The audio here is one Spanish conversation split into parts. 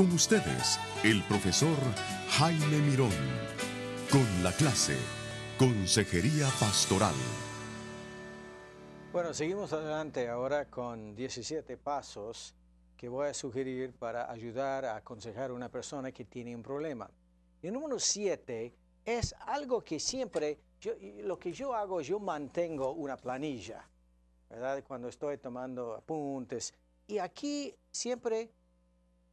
Con ustedes, el profesor Jaime Mirón. Con la clase, Consejería Pastoral. Bueno, seguimos adelante ahora con 17 pasos que voy a sugerir para ayudar a aconsejar a una persona que tiene un problema. el número 7 es algo que siempre, lo que yo hago, yo mantengo una planilla, ¿verdad? Cuando estoy tomando apuntes. Y aquí siempre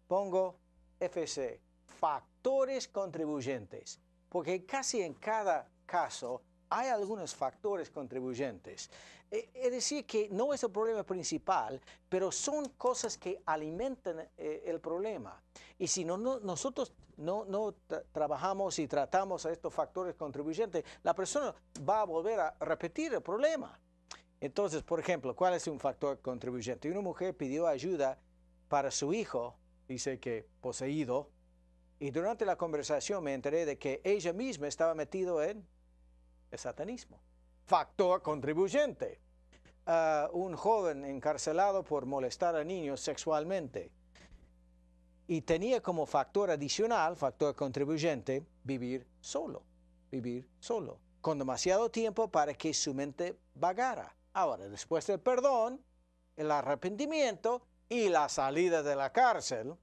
pongo FC, factores contribuyentes, porque casi en cada caso hay algunos factores contribuyentes. Eh, es decir, que no es el problema principal, pero son cosas que alimentan eh, el problema. Y si no, nosotros no, trabajamos y tratamos a estos factores contribuyentes, la persona va a volver a repetir el problema. Entonces, por ejemplo, ¿cuál es un factor contribuyente? Una mujer pidió ayuda para su hijo dice que poseído, y durante la conversación me enteré de que ella misma estaba metido en el satanismo. Factor contribuyente. Ah, un joven encarcelado por molestar a niños sexualmente. Y tenía como factor adicional, factor contribuyente, vivir solo, vivir solo, con demasiado tiempo para que su mente vagara. Ahora, después del perdón, el arrepentimiento y la salida de la cárcel,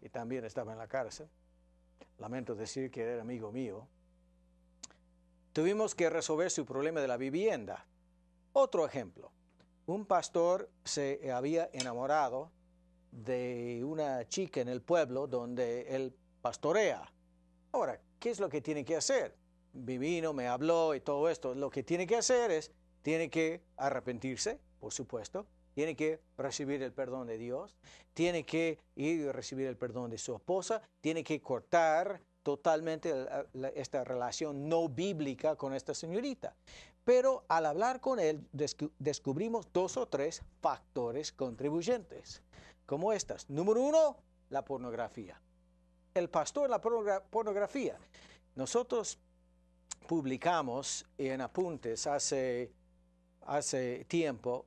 que también estaba en la cárcel, lamento decir que era amigo mío, tuvimos que resolver su problema de la vivienda. Otro ejemplo, un pastor se había enamorado de una chica en el pueblo donde él pastorea. Ahora, ¿qué es lo que tiene que hacer? Vivino, me habló y todo esto. Lo que tiene que hacer es, tiene que arrepentirse, por supuesto, tiene que recibir el perdón de Dios, tiene que ir y recibir el perdón de su esposa, tiene que cortar totalmente esta relación no bíblica con esta señorita. Pero al hablar con él descubrimos dos o tres factores contribuyentes, como estas. Número uno, la pornografía. El pastor, la pornografía. Nosotros publicamos en apuntes hace, hace tiempo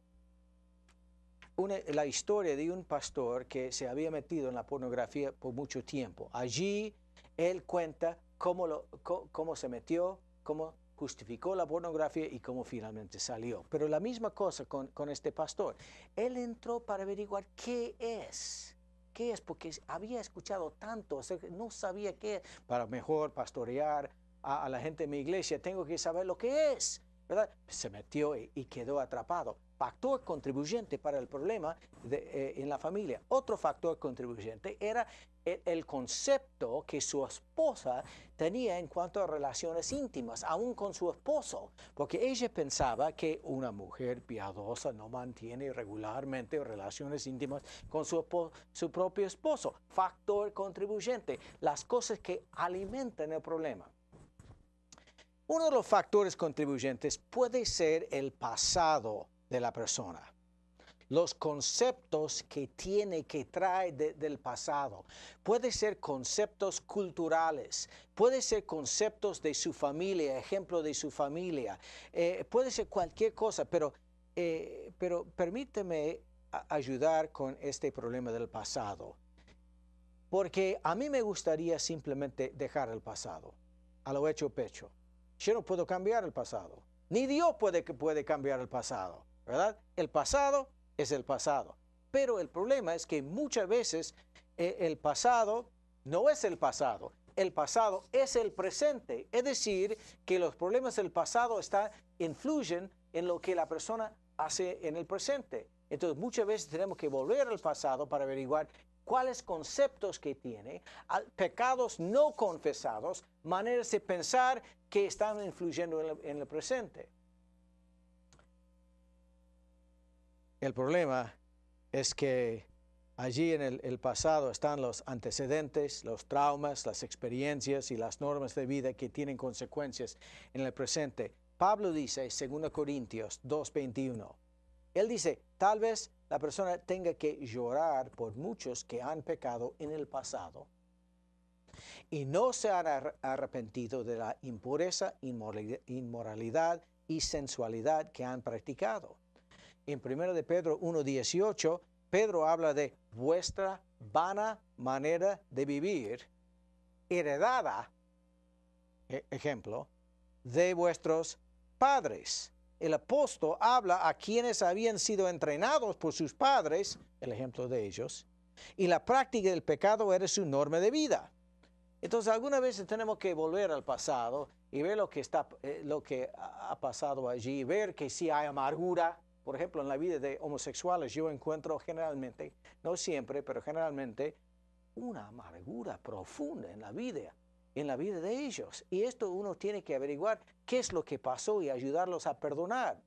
la historia de un pastor que se había metido en la pornografía por mucho tiempo. Allí él cuenta cómo, lo, cómo se metió, cómo justificó la pornografía y cómo finalmente salió. Pero la misma cosa con, con, este pastor. Él entró para averiguar qué es. ¿Qué es? Porque había escuchado tanto, no sabía qué es. Para mejor pastorear a, la gente de mi iglesia, tengo que saber lo que es. ¿verdad? Se metió y, quedó atrapado. Factor contribuyente para el problema eh, en la familia. Otro factor contribuyente era el, concepto que su esposa tenía en cuanto a relaciones íntimas, aún con su esposo, porque ella pensaba que una mujer piadosa no mantiene regularmente relaciones íntimas con su propio esposo. Factor contribuyente, las cosas que alimentan el problema. Uno de los factores contribuyentes puede ser el pasado de la persona, los conceptos que tiene, que trae del pasado. Puede ser conceptos culturales, puede ser conceptos de su familia, ejemplo de su familia, eh, puede ser cualquier cosa, pero, eh, pero permíteme ayudar con este problema del pasado, porque a mí me gustaría simplemente dejar el pasado, a lo hecho pecho yo no puedo cambiar el pasado. Ni Dios puede, puede cambiar el pasado, ¿verdad? El pasado es el pasado. Pero el problema es que muchas veces eh, el pasado no es el pasado. El pasado es el presente. Es decir, que los problemas del pasado están, influyen en lo que la persona hace en el presente. Entonces muchas veces tenemos que volver al pasado para averiguar cuáles conceptos que tiene, pecados no confesados, maneras de pensar que están influyendo en el, presente. El problema es que allí en el, pasado están los antecedentes, los traumas, las experiencias y las normas de vida que tienen consecuencias en el presente. Pablo dice, 2 Corintios 2.21, él dice, tal vez la persona tenga que llorar por muchos que han pecado en el pasado y no se han arrepentido de la impureza, inmoralidad y sensualidad que han practicado. En 1 de Pedro 1.18, Pedro habla de vuestra vana manera de vivir, heredada, e-, ejemplo, de vuestros padres, el apóstol habla a quienes habían sido entrenados por sus padres, el ejemplo de ellos, y la práctica del pecado era su norma de vida. Entonces, algunas veces tenemos que volver al pasado y ver lo que, está, eh, lo que ha pasado allí, ver que sí hay amargura. Por ejemplo, en la vida de homosexuales yo encuentro generalmente, no siempre, pero generalmente, una amargura profunda en la vida en la vida de ellos. Y esto uno tiene que averiguar qué es lo que pasó y ayudarlos a perdonar.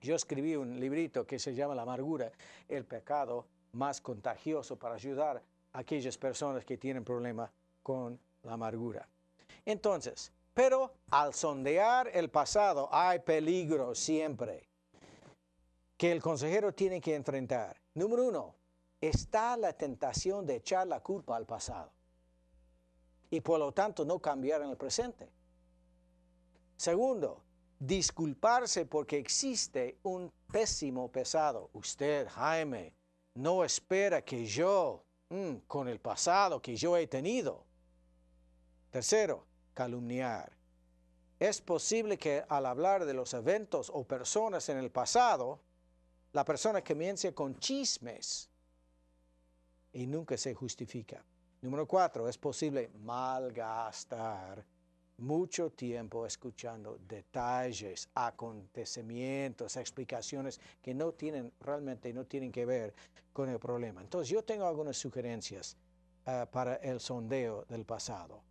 Yo escribí un librito que se llama La amargura, el pecado más contagioso para ayudar a aquellas personas que tienen problema con la amargura. Entonces, pero al sondear el pasado hay peligro siempre que el consejero tiene que enfrentar. Número uno, está la tentación de echar la culpa al pasado y por lo tanto no cambiar en el presente. Segundo, disculparse porque existe un pésimo pesado. Usted, Jaime, no espera que yo, mm, con el pasado que yo he tenido. Tercero, calumniar. Es posible que al hablar de los eventos o personas en el pasado, la persona comience con chismes y nunca se justifica. Número cuatro, es posible malgastar mucho tiempo escuchando detalles, acontecimientos, explicaciones que no tienen, realmente no tienen que ver con el problema. Entonces yo tengo algunas sugerencias eh, para el sondeo del pasado.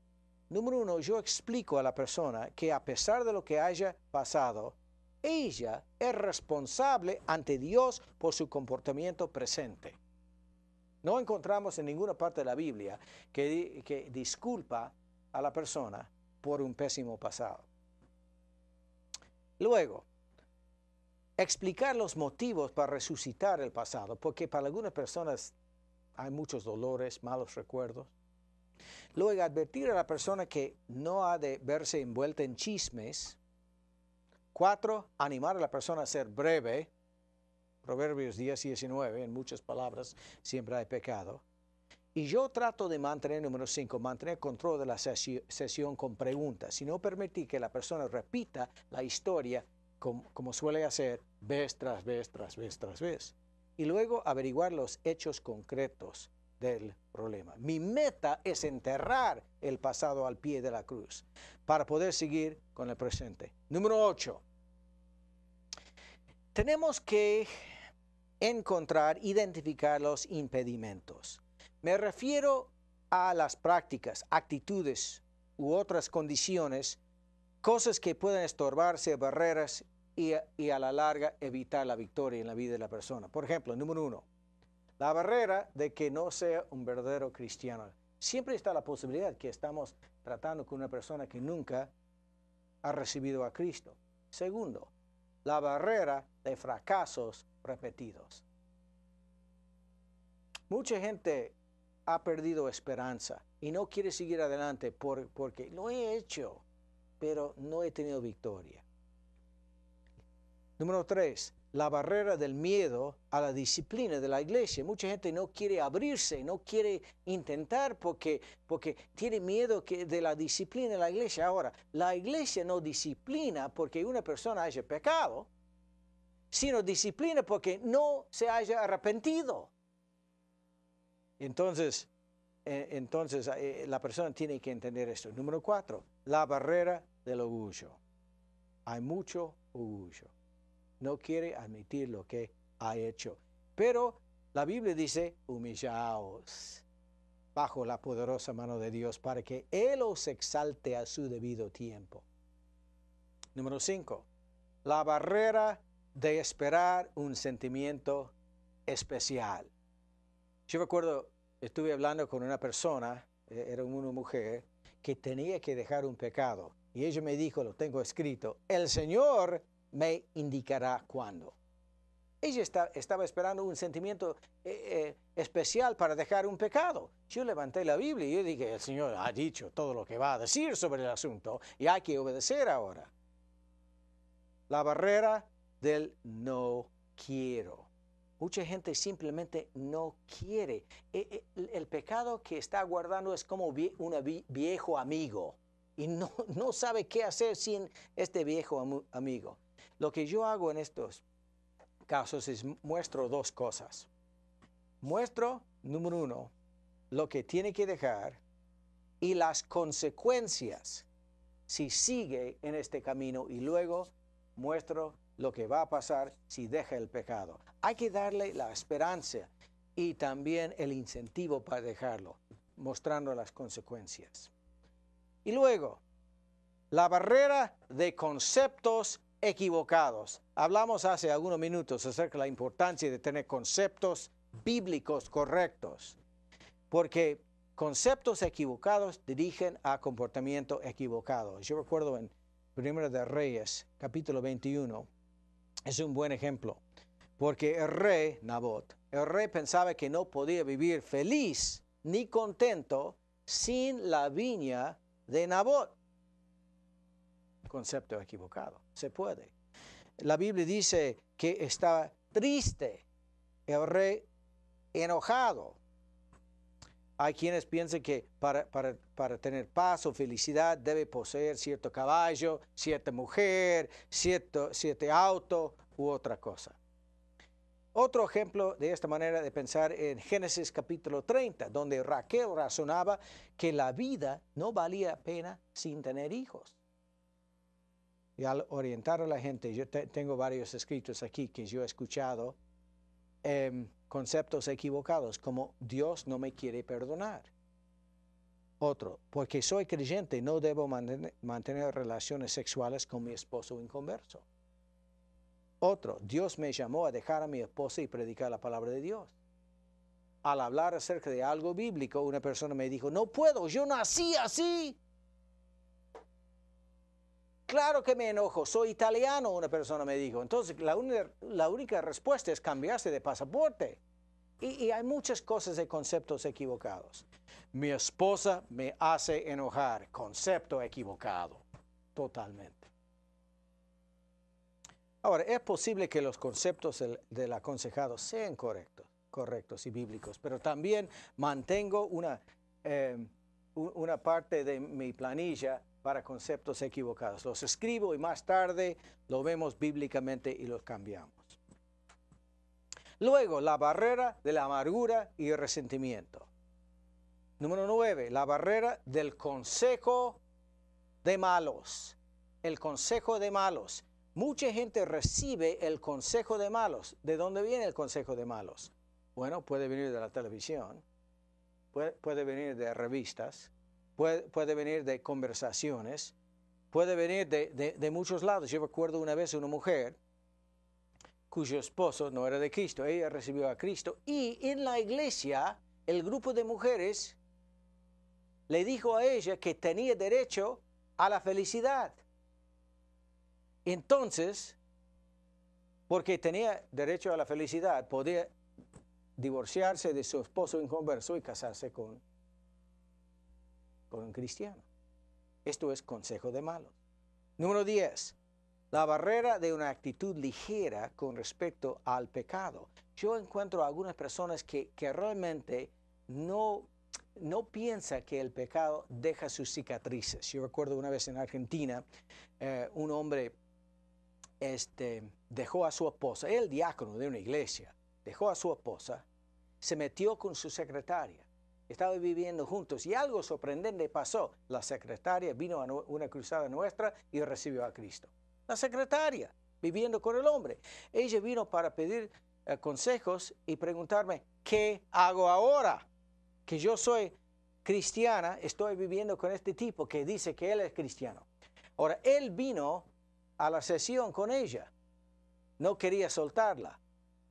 Número uno, yo explico a la persona que a pesar de lo que haya pasado, ella es responsable ante Dios por su comportamiento presente. No encontramos en ninguna parte de la Biblia que, disculpa a la persona por un pésimo pasado. Luego, explicar los motivos para resucitar el pasado, porque para algunas personas hay muchos dolores, malos recuerdos. Luego, advertir a la persona que no ha de verse envuelta en chismes. Cuatro, animar a la persona a ser breve. Proverbios 10 y 19, en muchas palabras, siempre hay pecado. Y yo trato de mantener, número 5, mantener control de la sesión con preguntas. Si no permití que la persona repita la historia como, como suele hacer vez tras vez, tras vez, tras vez. Y luego averiguar los hechos concretos del problema. Mi meta es enterrar el pasado al pie de la cruz para poder seguir con el presente. Número 8 tenemos que encontrar, identificar los impedimentos. Me refiero a las prácticas, actitudes u otras condiciones, cosas que pueden estorbarse, barreras y, a la larga evitar la victoria en la vida de la persona. Por ejemplo, número uno, la barrera de que no sea un verdadero cristiano. Siempre está la posibilidad que estamos tratando con una persona que nunca ha recibido a Cristo. Segundo, la barrera de fracasos repetidos. Mucha gente ha perdido esperanza y no quiere seguir adelante porque lo he hecho, pero no he tenido victoria. Número tres, la barrera del miedo a la disciplina de la iglesia. Mucha gente no quiere abrirse, no quiere intentar porque, porque tiene miedo que, de la disciplina de la iglesia. Ahora, la iglesia no disciplina porque una persona haya pecado, sino disciplina porque no se haya arrepentido. Entonces, eh, entonces eh, la persona tiene que entender esto. Número cuatro, la barrera del orgullo. Hay mucho orgullo no quiere admitir lo que ha hecho. Pero la Biblia dice, humillaos bajo la poderosa mano de Dios para que Él os exalte a su debido tiempo. Número cinco, La barrera de esperar un sentimiento especial. Yo recuerdo, estuve hablando con una persona, eh, era una mujer, que tenía que dejar un pecado. Y ella me dijo, lo tengo escrito, el Señor me indicará cuándo. Ella estaba esperando un sentimiento eh, eh, especial para dejar un pecado. Yo levanté la Biblia y yo dije, el Señor ha dicho todo lo que va a decir sobre el asunto y hay que obedecer ahora. La barrera del no quiero. Mucha gente simplemente no quiere. E, e, el, pecado que está guardando es como un viejo amigo y no, no sabe qué hacer sin este viejo amigo. Lo que yo hago en estos casos es muestro dos cosas. Muestro, número uno, lo que tiene que dejar y las consecuencias si sigue en este camino y luego muestro lo que va a pasar si deja el pecado. Hay que darle la esperanza y también el incentivo para dejarlo, mostrando las consecuencias. Y luego, la barrera de conceptos equivocados. Hablamos hace algunos minutos acerca de la importancia de tener conceptos bíblicos correctos, porque conceptos equivocados dirigen a comportamiento equivocado. Yo recuerdo en Primera de Reyes, capítulo 21, es un buen ejemplo, porque el rey Nabot, el rey pensaba que no podía vivir feliz ni contento sin la viña de Nabot. Concepto equivocado se puede. La Biblia dice que está triste, el rey enojado. Hay quienes piensan que para, tener paz o felicidad debe poseer cierto caballo, cierta mujer, cierto, cierto auto u otra cosa. Otro ejemplo de esta manera de pensar en Génesis capítulo 30, donde Raquel razonaba que la vida no valía pena sin tener hijos. Y al orientar a la gente, yo tengo varios escritos aquí que yo he escuchado, em, conceptos equivocados como Dios no me quiere perdonar. Otro, porque soy creyente, no debo mantener, mantener relaciones sexuales con mi esposo inconverso. Otro, Dios me llamó a dejar a mi esposa y predicar la palabra de Dios. Al hablar acerca de algo bíblico, una persona me dijo, no puedo, yo nací así claro que me enojo, soy italiano, una persona me dijo. Entonces, la, la única respuesta es cambiarse de pasaporte. Y, hay muchas cosas de conceptos equivocados. Mi esposa me hace enojar, concepto equivocado, totalmente. Ahora, es posible que los conceptos del, aconsejado sean correctos, correctos y bíblicos, pero también mantengo una, eh, una parte de mi planilla para conceptos equivocados. Los escribo y más tarde lo vemos bíblicamente y los cambiamos. Luego, la barrera de la amargura y el resentimiento. Número nueve, la barrera del consejo de malos. El consejo de malos. Mucha gente recibe el consejo de malos. ¿De dónde viene el consejo de malos? Bueno, puede venir de la televisión, puede, puede venir de revistas, puede, venir de conversaciones, puede venir de, muchos lados. Yo recuerdo una vez una mujer cuyo esposo no era de Cristo, ella recibió a Cristo y en la iglesia el grupo de mujeres le dijo a ella que tenía derecho a la felicidad. Entonces, porque tenía derecho a la felicidad, podía divorciarse de su esposo inconverso y casarse con con un cristiano. Esto es consejo de malos. Número 10. La barrera de una actitud ligera con respecto al pecado. Yo encuentro algunas personas que, que realmente no, no piensa que el pecado deja sus cicatrices. Yo recuerdo una vez en Argentina, eh, un hombre este, dejó a su esposa, el diácono de una iglesia, dejó a su esposa, se metió con su secretaria estaba viviendo juntos y algo sorprendente pasó. La secretaria vino a una cruzada nuestra y recibió a Cristo. La secretaria, viviendo con el hombre. Ella vino para pedir eh, consejos y preguntarme, ¿qué hago ahora? Que yo soy cristiana, estoy viviendo con este tipo que dice que él es cristiano. Ahora, él vino a la sesión con ella. No quería soltarla.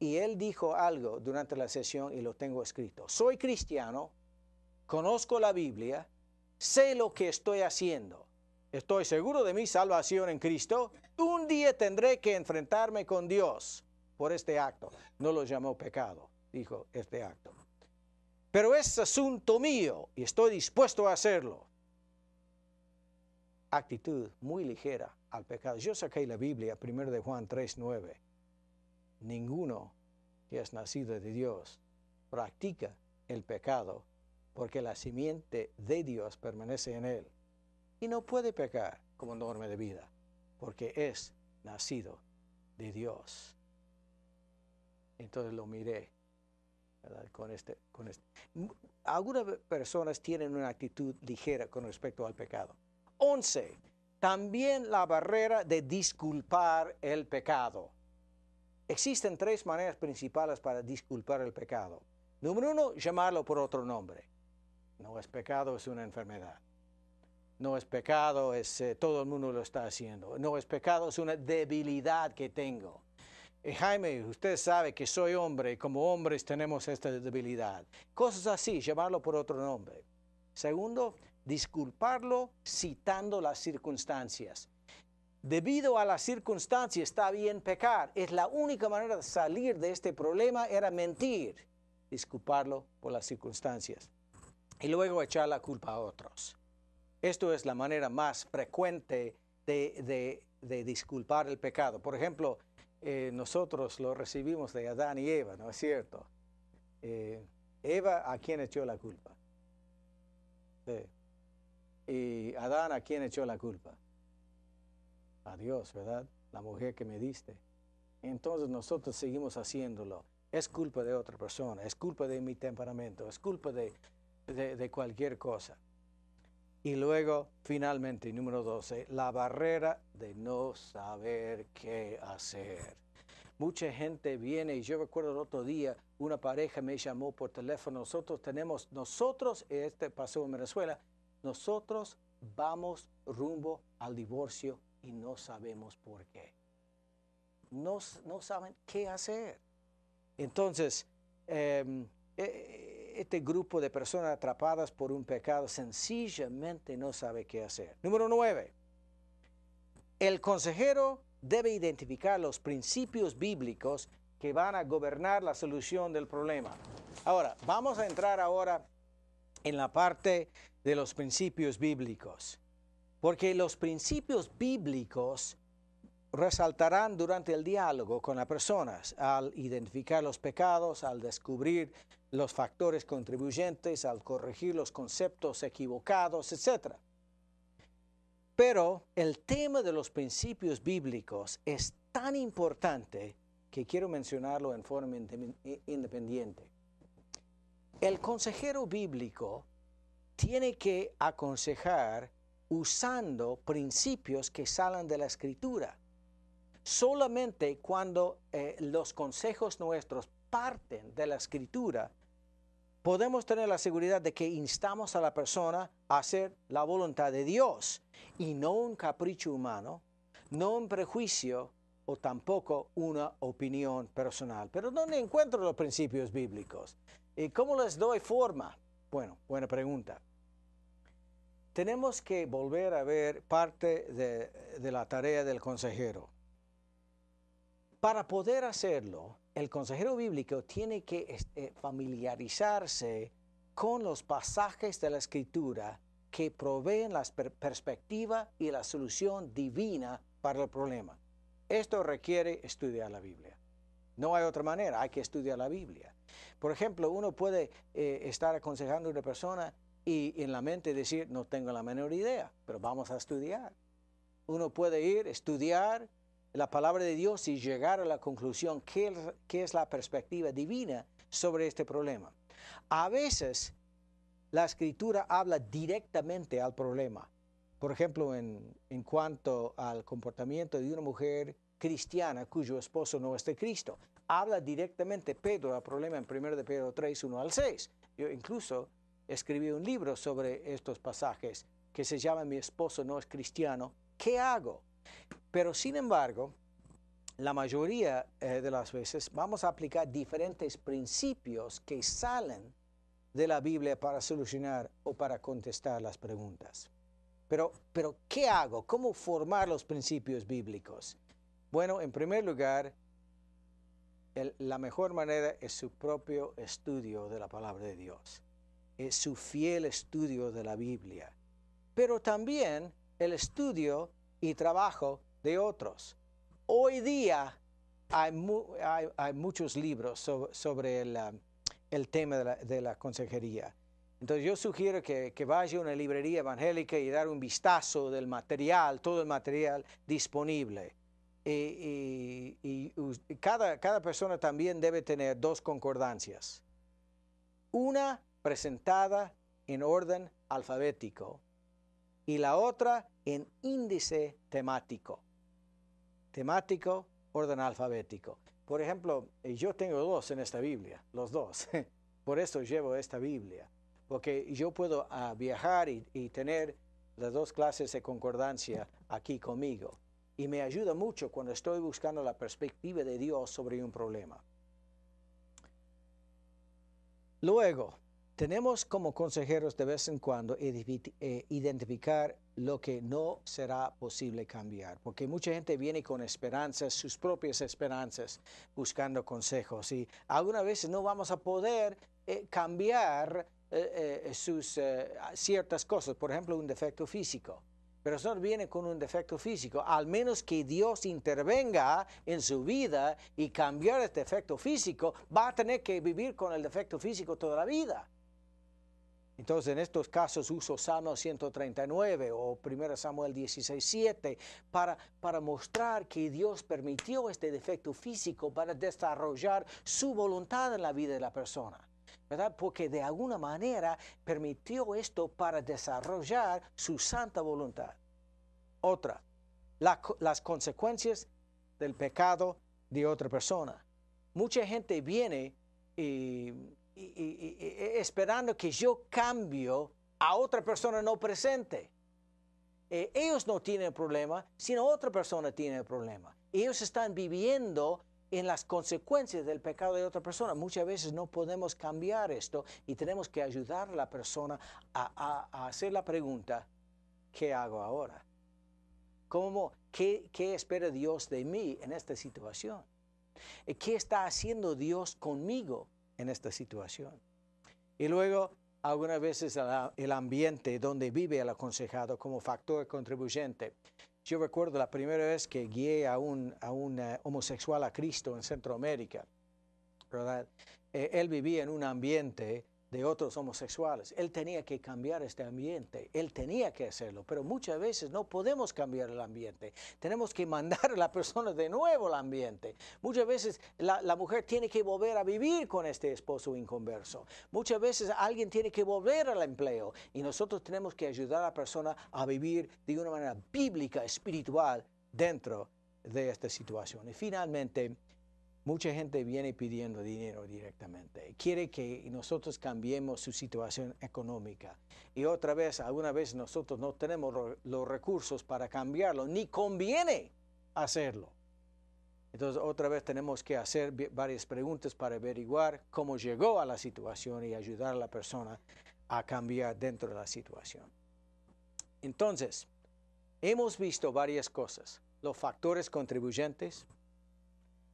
Y él dijo algo durante la sesión y lo tengo escrito. Soy cristiano, conozco la Biblia, sé lo que estoy haciendo, estoy seguro de mi salvación en Cristo, un día tendré que enfrentarme con Dios por este acto. No lo llamó pecado, dijo este acto. Pero es asunto mío y estoy dispuesto a hacerlo. Actitud muy ligera al pecado. Yo saqué la Biblia, 1 de Juan 9. Ninguno que es nacido de Dios practica el pecado porque la simiente de Dios permanece en él, y no puede pecar como norma de vida, porque es nacido de Dios. Entonces lo miré, Con este, con este. Algunas personas tienen una actitud ligera con respecto al pecado. Once, también la barrera de disculpar el pecado. Existen tres maneras principales para disculpar el pecado. Número uno, llamarlo por otro nombre. No es pecado, es una enfermedad. No es pecado, es eh, todo el mundo lo está haciendo. No es pecado, es una debilidad que tengo. Eh, Jaime, usted sabe que soy hombre, y como hombres tenemos esta debilidad. Cosas así, llamarlo por otro nombre. Segundo, disculparlo citando las circunstancias. Debido a las circunstancias está bien pecar. Es la única manera de salir de este problema era mentir. Disculparlo por las circunstancias y luego echar la culpa a otros. Esto es la manera más frecuente de, disculpar el pecado. Por ejemplo, eh, nosotros lo recibimos de Adán y Eva, ¿no es cierto? Eh, Eva, ¿a quién echó la culpa? Y Adán, ¿a quién echó la culpa? A Dios, ¿verdad? La mujer que me diste. Entonces nosotros seguimos haciéndolo. Es culpa de otra persona, es culpa de mi temperamento, es culpa de de, cualquier cosa. Y luego, finalmente, número 12, la barrera de no saber qué hacer. Mucha gente viene, y yo recuerdo el otro día, una pareja me llamó por teléfono, nosotros tenemos, nosotros, este pasó en Venezuela, nosotros vamos rumbo al divorcio y no sabemos por qué. No, saben qué hacer. Entonces, em, eh, este grupo de personas atrapadas por un pecado sencillamente no sabe qué hacer. Número 9. El consejero debe identificar los principios bíblicos que van a gobernar la solución del problema. Ahora, vamos a entrar ahora en la parte de los principios bíblicos, porque los principios bíblicos resaltarán durante el diálogo con las personas al identificar los pecados, al descubrir los factores contribuyentes, al corregir los conceptos equivocados, etc. Pero el tema de los principios bíblicos es tan importante que quiero mencionarlo en forma eh, independiente. El consejero bíblico tiene que aconsejar usando principios que salen de la escritura Solamente cuando eh, los consejos nuestros parten de la escritura, podemos tener la seguridad de que instamos a la persona a hacer la voluntad de Dios y no un capricho humano, no un prejuicio o tampoco una opinión personal. Pero ¿dónde encuentro los principios bíblicos? ¿Y cómo les doy forma? Bueno, buena pregunta. Tenemos que volver a ver parte de la tarea del consejero. Para poder hacerlo, el consejero bíblico tiene que este, familiarizarse con los pasajes de la escritura que proveen la perspectiva y la solución divina para el problema. Esto requiere estudiar la Biblia. No hay otra manera, hay que estudiar la Biblia. Por ejemplo, uno puede eh, estar aconsejando a una persona y, en la mente decir, no tengo la menor idea, pero vamos a estudiar. Uno puede ir, estudiar, la palabra de Dios y llegar a la conclusión qué, qué es la perspectiva divina sobre este problema. A veces la escritura habla directamente al problema. Por ejemplo, en, en, cuanto al comportamiento de una mujer cristiana cuyo esposo no es de Cristo, habla directamente Pedro al problema en 1 de Pedro 3, 1 al 6. Yo incluso escribí un libro sobre estos pasajes que se llama Mi esposo no es cristiano, ¿qué hago? Pero sin embargo, la mayoría eh, de las veces vamos a aplicar diferentes principios que salen de la Biblia para solucionar o para contestar las preguntas. Pero, pero ¿qué hago? ¿Cómo formar los principios bíblicos? Bueno, en primer lugar, la mejor manera es su propio estudio de la palabra de Dios, es su fiel estudio de la Biblia, pero también el estudio y trabajo de otros. Hoy día hay, muchos libros sobre el, um, tema de la, consejería. Entonces yo sugiero que, vaya a una librería evangélica y dar un vistazo del material, todo el material disponible. Y, cada, persona también debe tener dos concordancias. Una presentada en orden alfabético y la otra en índice temático temático, orden alfabético. Por ejemplo, eh, yo tengo dos en esta Biblia, los dos. Por eso llevo esta Biblia, porque yo puedo ah, viajar y, y tener las dos clases de concordancia aquí conmigo. Y me ayuda mucho cuando estoy buscando la perspectiva de Dios sobre un problema. Luego, tenemos como consejeros de vez en cuando eh, identificar lo que no será posible cambiar, porque mucha gente viene con esperanzas, sus propias esperanzas, buscando consejos y algunas veces no vamos a poder eh, cambiar eh, sus ciertas cosas, por ejemplo, un defecto físico. Pero eso viene con un defecto físico, al menos que Dios intervenga en su vida y cambiar este defecto físico, va a tener que vivir con el defecto físico toda la vida. Entonces, en estos casos uso Salmo 139 o 1 Samuel 16:7 para, para mostrar que Dios permitió este defecto físico para desarrollar su voluntad en la vida de la persona. ¿verdad? Porque de alguna manera permitió esto para desarrollar su santa voluntad. Otra, las consecuencias del pecado de otra persona. Mucha gente viene y y, e, esperando que yo cambio a otra persona no presente. Eh, ellos no tienen el problema, sino otra persona tiene el problema. Ellos están viviendo en las consecuencias del pecado de otra persona. Muchas veces no podemos cambiar esto y tenemos que ayudar a la persona a, hacer la pregunta, ¿qué hago ahora? ¿Cómo, qué, ¿Qué espera Dios de mí en esta situación? Eh, ¿Qué está haciendo Dios conmigo? en esta situación. Y luego, algunas veces el ambiente donde vive el aconsejado como factor contribuyente. Yo recuerdo la primera vez que guié a un, a un eh, homosexual a Cristo en Centroamérica. ¿verdad? Eh, él vivía en un ambiente de otros homosexuales. Él tenía que cambiar este ambiente, él tenía que hacerlo, pero muchas veces no podemos cambiar el ambiente. Tenemos que mandar a la persona de nuevo al ambiente. Muchas veces la, mujer tiene que volver a vivir con este esposo inconverso. Muchas veces alguien tiene que volver al empleo y nosotros tenemos que ayudar a la persona a vivir de una manera bíblica, espiritual, dentro de esta situación. Y finalmente, Mucha gente viene pidiendo dinero directamente. Quiere que nosotros cambiemos su situación económica. Y otra vez, alguna vez nosotros no tenemos los recursos para cambiarlo, ni conviene hacerlo. Entonces, otra vez tenemos que hacer varias preguntas para averiguar cómo llegó a la situación y ayudar a la persona a cambiar dentro de la situación. Entonces, hemos visto varias cosas. Los factores contribuyentes,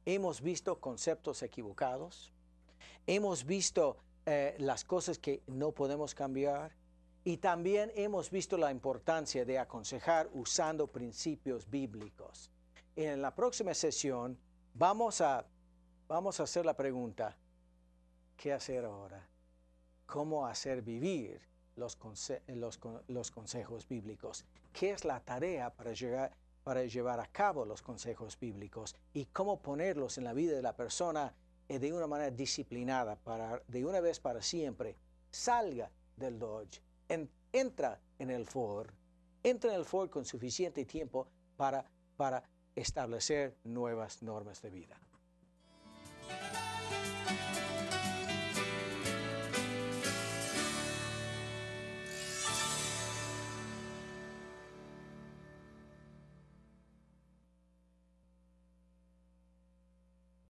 hemos visto conceptos equivocados, hemos visto eh, las cosas que no podemos cambiar y también hemos visto la importancia de aconsejar usando principios bíblicos. En la próxima sesión vamos a, vamos a hacer la pregunta, ¿qué hacer ahora? ¿Cómo hacer vivir los, consejos bíblicos? ¿Qué es la tarea para llegar a para llevar a cabo los consejos bíblicos y cómo ponerlos en la vida de la persona eh, de una manera disciplinada, para, de una vez para siempre. Salga del Dodge, entra en el Ford, entra en el Ford con suficiente tiempo para, para establecer nuevas normas de vida.